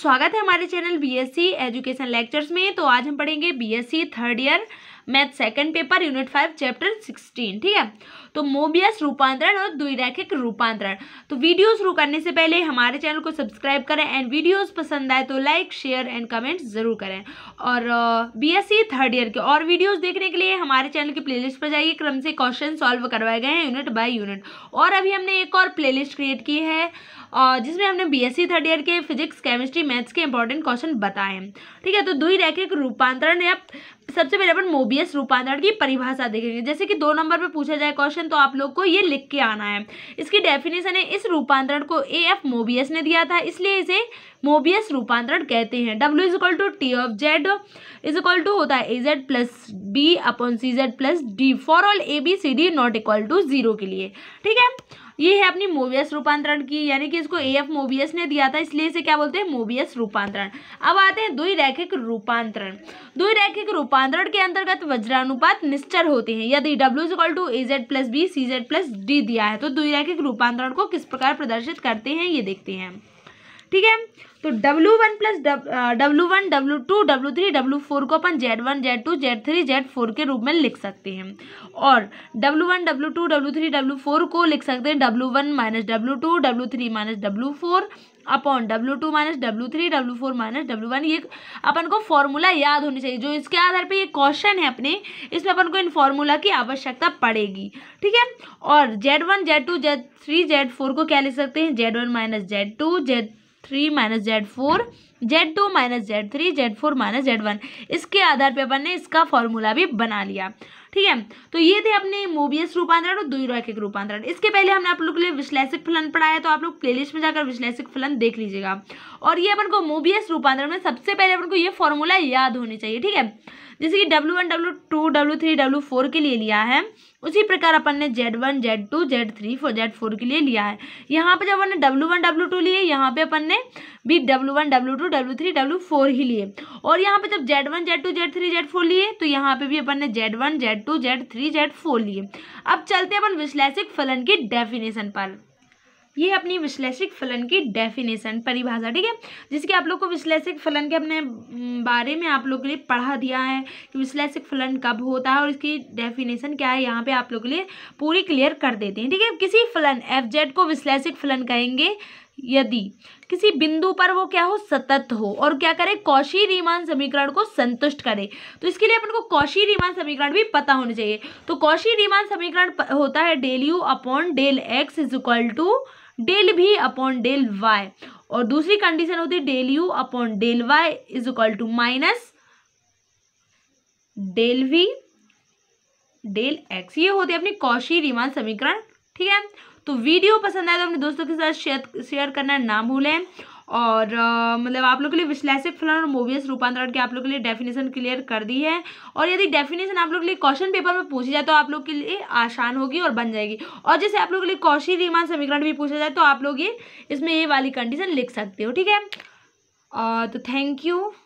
स्वागत है हमारे चैनल बीएससी एजुकेशन लेक्चर्स में तो आज हम पढ़ेंगे BSc third year math second paper unit five chapter sixteen ठीक है तो मोबियस रूपांतरण और द्विरैखिक रूपांतरण तो वीडियो शुरू करने से पहले हमारे चैनल को सब्सक्राइब करें एंड वीडियोस पसंद आए तो लाइक शेयर एंड कमेंट जरूर करें और बीएससी थर्ड ईयर के और वीडियोस देखने के लिए हमारे चैनल की प्ले पर जाइए क्रम से क्वेश्चन सॉल्व करवाए गए हैं यूनिट बाई यूनिट और अभी हमने एक और प्ले क्रिएट की है और जिसमें हमने बीएससी थर्ड ईयर के फिजिक्स केमिस्ट्री मैथ्स के इंपॉर्टेंट क्वेश्चन बताए हैं ठीक है तो रैखिक रूपांतरण या सबसे पहले अपन मोबियस रूपांतरण की परिभाषा देखेंगे जैसे कि दो नंबर पे पूछा जाए क्वेश्चन तो आप लोग को ये लिख के आना है इसकी डेफिनेशन है इस रूपांतरण को ए एफ मोबियस ने दिया था इसलिए इसे मोबियस रूपांतरण कहते हैं W is equal to T of Z is equal to होता है A Z plus B upon C Z plus D for all A B C D not equal to zero के लिए ठीक है ये है अपनी मोबियस रूपांतरण की यानी कि इसको ए एफ मोबियस ने दिया था इसलिए इसे क्या बोलते हैं मोबियस रूपांतरण अब आते हैं द्विरैखिक रूपांतरण द्विरैखिक रूपांतरण रूपांतरण के अंतर्गत वज्रानुपात निश्चर होते हैं यदि W is equal to A Z plus B C Z plus D दिया है तो द्विरैखिक रूपांतरण को किस प्रकार प्रदर्शित करते हैं ये देखते हैं ठीक है तो W one plus W one W two W three W four को अपन Z one Z two Z three Z four के रूप में लिख सकते हैं और W one W two W three W four को लिख सकते हैं W one minus W two W three minus W four upon W two minus W three W four minus W one ये अपन को फॉर्मूला याद होनी चाहिए जो इसके आधार पे ये क्वेश्चन है अपने इसमें अपन को इन फॉर्मूला की आवश्यकता पड़ेगी ठीक है और Z one Z two Z three Z four को क्या लिख सकते हैं Z one minus Z two Z three minus Z four Z two minus Z three Z four minus Z one इसके आधार पे अपन ने इसका फॉर्मूला भी बना लिया ठीक है तो ये थे अपने मोबियस रूपांतरण और द्विरैखिक रूपांतरण इसके पहले हमने आप लोग के लिए विश्लेषक फलन पढ़ाया तो आप लोग प्लेलिस्ट में जाकर विश्लेषक फलन देख लीजिएगा और ये अपन को मोबियस रूपांतरण में सबसे पहले अपन को ये फॉर्मूला याद होनी चाहिए ठीक है जैसे कि W one W two W three W four के लिए लिया है उसी प्रकार अपन ने Z one Z two Z three four Z four के लिए लिया है यहाँ पे जब अपन ने डब्ल्यू वन डब्ल्यू टू लिए यहाँ पे अपन ने भी W one W two W three W four ही लिए और यहाँ पे जब Z one Z two Z three Z four लिए तो यहाँ पे भी अपन ने Z one Z two Z three Z four लिए अब चलते हैं अपन विश्लेषिक फलन की डेफिनेशन पर ये अपनी विश्लेषिक फलन की डेफिनेशन परिभाषा ठीक है जिसके आप लोग को विश्लेषिक फलन के अपने बारे में आप लोग के लिए पढ़ा दिया है कि विश्लेषिक फलन कब होता है और इसकी डेफिनेशन क्या है यहाँ पे आप लोग के लिए पूरी क्लियर कर देते हैं ठीक है किसी फलन एफ जेड को विश्लेषिक फलन कहेंगे यदि किसी बिंदु पर वो क्या हो सतत हो और क्या करे कौशी रीमान समीकरण को संतुष्ट करे तो इसके लिए अपन को कौशी रीमान समीकरण भी पता होना चाहिए तो कौशी रीमान समीकरण होता है del U upon del X is equal to del V upon del Y और दूसरी कंडीशन होती है del U upon del Y is equal to minus del V del X ये होती है अपनी कौशी रिमान समीकरण ठीक है तो वीडियो पसंद आए तो अपने दोस्तों के साथ शेयर करना ना भूलें और मतलब आप लोग के लिए विश्लेषित फलन और मोवियस रूपांतरण के आप लोग के लिए डेफिनेशन क्लियर कर दी है और यदि डेफिनेशन आप लोग के लिए क्वेश्चन पेपर में पूछी जाए तो आप लोग के लिए आसान होगी और बन जाएगी और जैसे आप लोग के लिए कौशी रीमान समीकरण भी पूछा जाए तो आप लोग ये इसमें ये वाली कंडीशन लिख सकते हो ठीक है तो थैंक यू